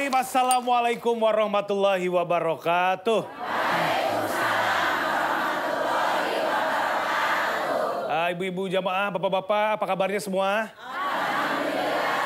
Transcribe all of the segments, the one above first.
Taib. Assalamualaikum warahmatullahi wabarakatuh. Ah, ibu-ibu jamaah, bapak-bapak, apa kabarnya semua? Alhamdulillah.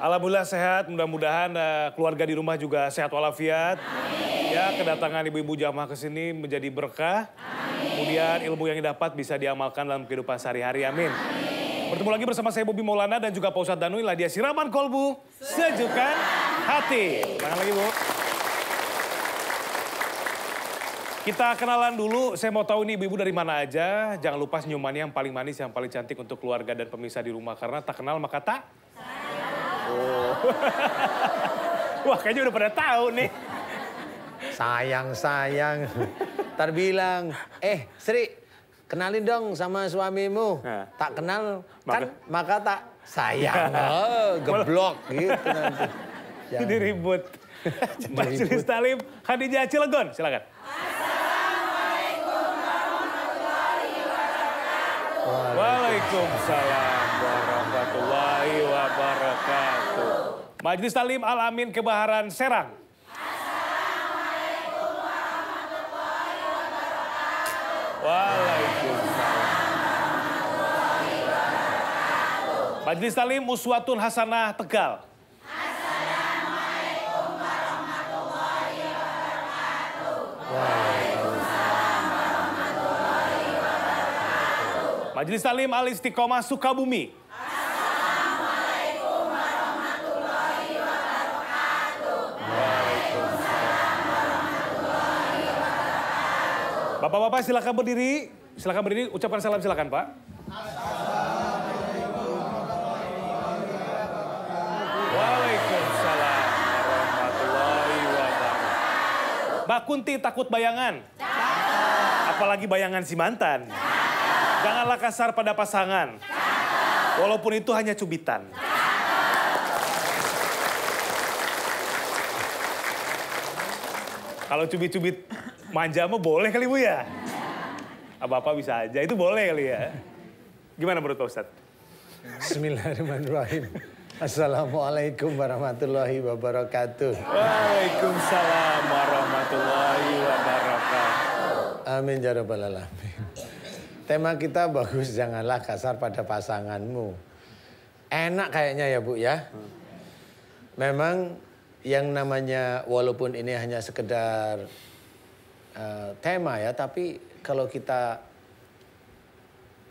Alhamdulillah sehat, mudah-mudahan uh, keluarga di rumah juga sehat walafiat. Amin. Ya, kedatangan ibu-ibu jamaah ke sini menjadi berkah. Amin. Kemudian ilmu yang didapat bisa diamalkan dalam kehidupan sehari-hari. Amin. Amin. Bertemu lagi bersama saya Bobi Maulana dan juga Pak Ustadz Danuila. Ladia Siraman Kolbu. Sejukan hati. Tangan lagi, Bu. Kita kenalan dulu, saya mau tahu nih ibu-ibu dari mana aja. Jangan lupa senyumannya yang paling manis, yang paling cantik untuk keluarga dan pemirsa di rumah. Karena tak kenal maka tak... Oh. Wah, kayaknya udah pada tahu nih. Sayang, sayang. Terbilang. eh Sri, kenalin dong sama suamimu. Nah. Tak kenal, maka... kan maka tak sayang. Oh, geblok gitu nanti. Jadi ribut. Majelis Talim Khadijah Cilegon, silakan. Assalamualaikum warahmatullahi wabarakatuh. Waalaikumsalam warahmatullahi wabarakatuh. Majelis Talim Alamin Kebaharan Serang. Assalamualaikum warahmatullahi wabarakatuh. Waalaikumsalam. warahmatullahi wabarakatuh. Majelis Talim Uswatun Hasanah Tegal. Majelis Talim Al Istiqomah Sukabumi. Assalamualaikum warahmatullahi wabarakatuh. Waalaikumsalam warahmatullahi wabarakatuh. Bapak-bapak silakan berdiri. Silakan berdiri, ucapan salam silakan, Pak. Assalamualaikum warahmatullahi wabarakatuh. Waalaikumsalam Mbak Kunti takut bayangan? Takut. Apalagi bayangan si mantan. Takut. Janganlah kasar pada pasangan. Cakep. Walaupun itu hanya cubitan. Kalau cubit-cubit manja mah boleh kali Bu ya? Apa-apa bisa aja, itu boleh kali ya. Gimana menurut Pak Ustadz? Bismillahirrahmanirrahim. Assalamualaikum warahmatullahi wabarakatuh. Waalaikumsalam warahmatullahi wabarakatuh. Amin ya rabbal alamin. Tema kita bagus, janganlah kasar pada pasanganmu. Enak kayaknya ya Bu ya. Memang yang namanya walaupun ini hanya sekedar uh, tema ya, tapi kalau kita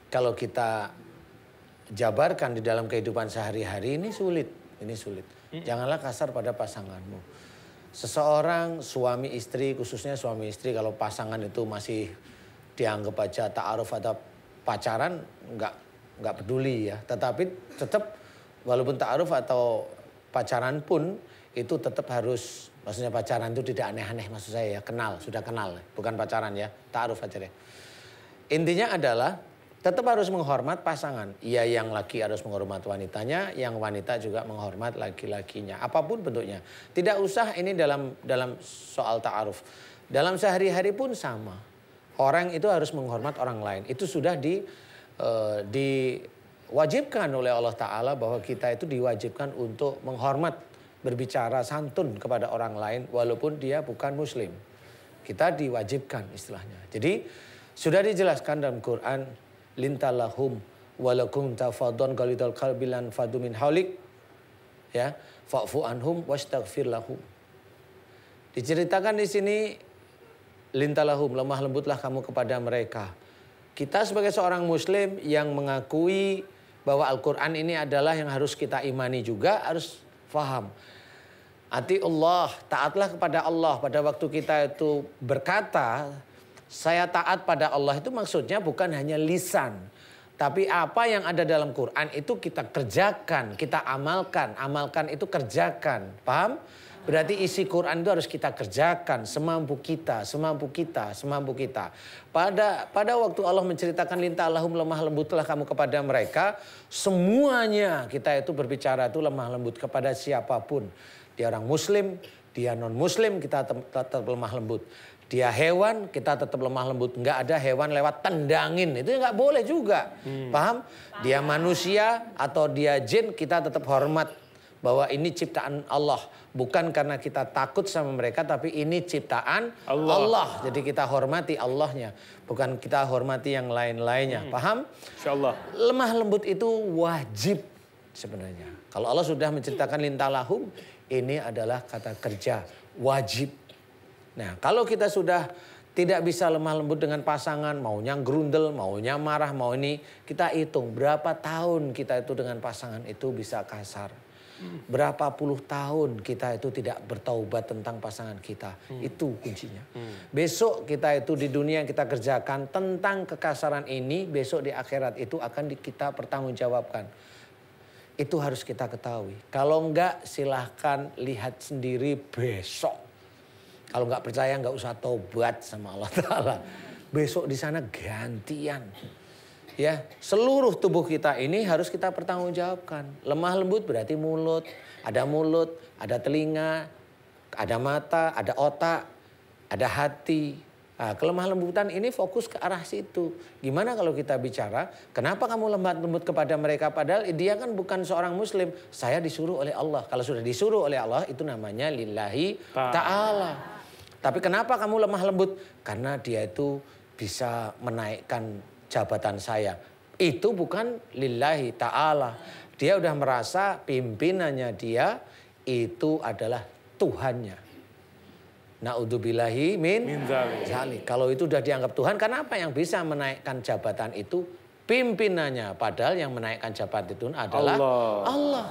kalau kita jabarkan di dalam kehidupan sehari-hari ini sulit, ini sulit. Janganlah kasar pada pasanganmu. Seseorang suami istri khususnya suami istri kalau pasangan itu masih dianggap aja ta'aruf atau pacaran nggak nggak peduli ya. Tetapi tetap walaupun ta'aruf atau pacaran pun itu tetap harus maksudnya pacaran itu tidak aneh-aneh maksud saya ya kenal sudah kenal bukan pacaran ya ta'aruf aja deh. Intinya adalah tetap harus menghormat pasangan. Ia yang laki harus menghormat wanitanya, yang wanita juga menghormat laki-lakinya. Apapun bentuknya. Tidak usah ini dalam dalam soal ta'aruf. Dalam sehari-hari pun sama. Orang itu harus menghormat orang lain. Itu sudah di uh, diwajibkan oleh Allah Ta'ala bahwa kita itu diwajibkan untuk menghormat, berbicara santun kepada orang lain walaupun dia bukan muslim. Kita diwajibkan istilahnya. Jadi sudah dijelaskan dalam Quran, lintalahum walakum tafadon galidal kalbilan fadumin haulik ya fa'fu anhum wastaghfir lahum. Diceritakan di sini lintalahum, lemah lembutlah kamu kepada mereka. Kita sebagai seorang muslim yang mengakui bahwa Al-Quran ini adalah yang harus kita imani juga, harus faham. Ati Allah, taatlah kepada Allah. Pada waktu kita itu berkata, saya taat pada Allah itu maksudnya bukan hanya lisan. Tapi apa yang ada dalam Quran itu kita kerjakan, kita amalkan. Amalkan itu kerjakan, paham? Berarti isi Quran itu harus kita kerjakan semampu kita, semampu kita, semampu kita. Pada pada waktu Allah menceritakan linta Allahum lemah lembutlah kamu kepada mereka, semuanya kita itu berbicara itu lemah lembut kepada siapapun. Dia orang muslim, dia non muslim kita tetap lemah lembut. Dia hewan, kita tetap lemah lembut. Enggak ada hewan lewat tendangin, itu enggak boleh juga. Hmm. Paham? Dia manusia atau dia jin, kita tetap hormat bahwa ini ciptaan Allah, bukan karena kita takut sama mereka tapi ini ciptaan Allah. Allah. Jadi kita hormati Allahnya, bukan kita hormati yang lain-lainnya. Hmm. Paham? Allah Lemah lembut itu wajib sebenarnya. Kalau Allah sudah menceritakan lintalahum, ini adalah kata kerja wajib. Nah, kalau kita sudah tidak bisa lemah lembut dengan pasangan, maunya gerundel, maunya marah, mau ini, kita hitung berapa tahun kita itu dengan pasangan itu bisa kasar. Berapa puluh tahun kita itu tidak bertaubat tentang pasangan kita. Hmm. Itu kuncinya. Hmm. Besok kita itu di dunia yang kita kerjakan tentang kekasaran ini, besok di akhirat itu akan kita pertanggungjawabkan. Itu harus kita ketahui. Kalau enggak silahkan lihat sendiri besok. Kalau enggak percaya enggak usah tobat sama Allah Ta'ala. Besok di sana gantian. Ya, seluruh tubuh kita ini harus kita pertanggungjawabkan. Lemah lembut berarti mulut, ada mulut, ada telinga, ada mata, ada otak, ada hati. Nah, kelemah lembutan ini fokus ke arah situ. Gimana kalau kita bicara, kenapa kamu lemah lembut kepada mereka padahal dia kan bukan seorang muslim. Saya disuruh oleh Allah. Kalau sudah disuruh oleh Allah itu namanya lillahi ta'ala. Tapi kenapa kamu lemah lembut? Karena dia itu bisa menaikkan jabatan saya. Itu bukan lillahi ta'ala. Dia udah merasa pimpinannya dia itu adalah Tuhannya. Na'udzubillahi min, min zalik. Kalau itu sudah dianggap Tuhan, kenapa yang bisa menaikkan jabatan itu pimpinannya. Padahal yang menaikkan jabatan itu adalah Allah. Allah.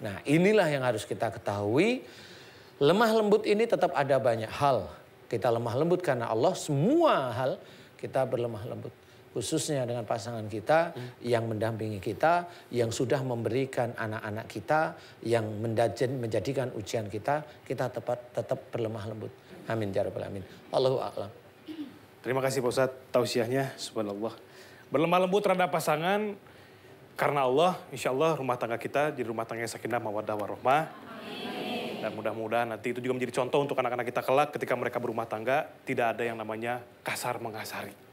Nah inilah yang harus kita ketahui. Lemah lembut ini tetap ada banyak hal. Kita lemah lembut karena Allah, semua hal kita berlemah lembut khususnya dengan pasangan kita hmm. yang mendampingi kita, yang sudah memberikan anak-anak kita, yang mendajen, menjadikan ujian kita, kita tepat, tetap berlemah lembut. Amin ya rabbal alamin. Allahu a'lam. Terima kasih Pak Ustaz tausiahnya subhanallah. Berlemah lembut terhadap pasangan karena Allah, insya Allah rumah tangga kita jadi rumah tangga yang sakinah mawaddah warohmah. Dan mudah-mudahan nanti itu juga menjadi contoh untuk anak-anak kita kelak ketika mereka berumah tangga tidak ada yang namanya kasar mengasari.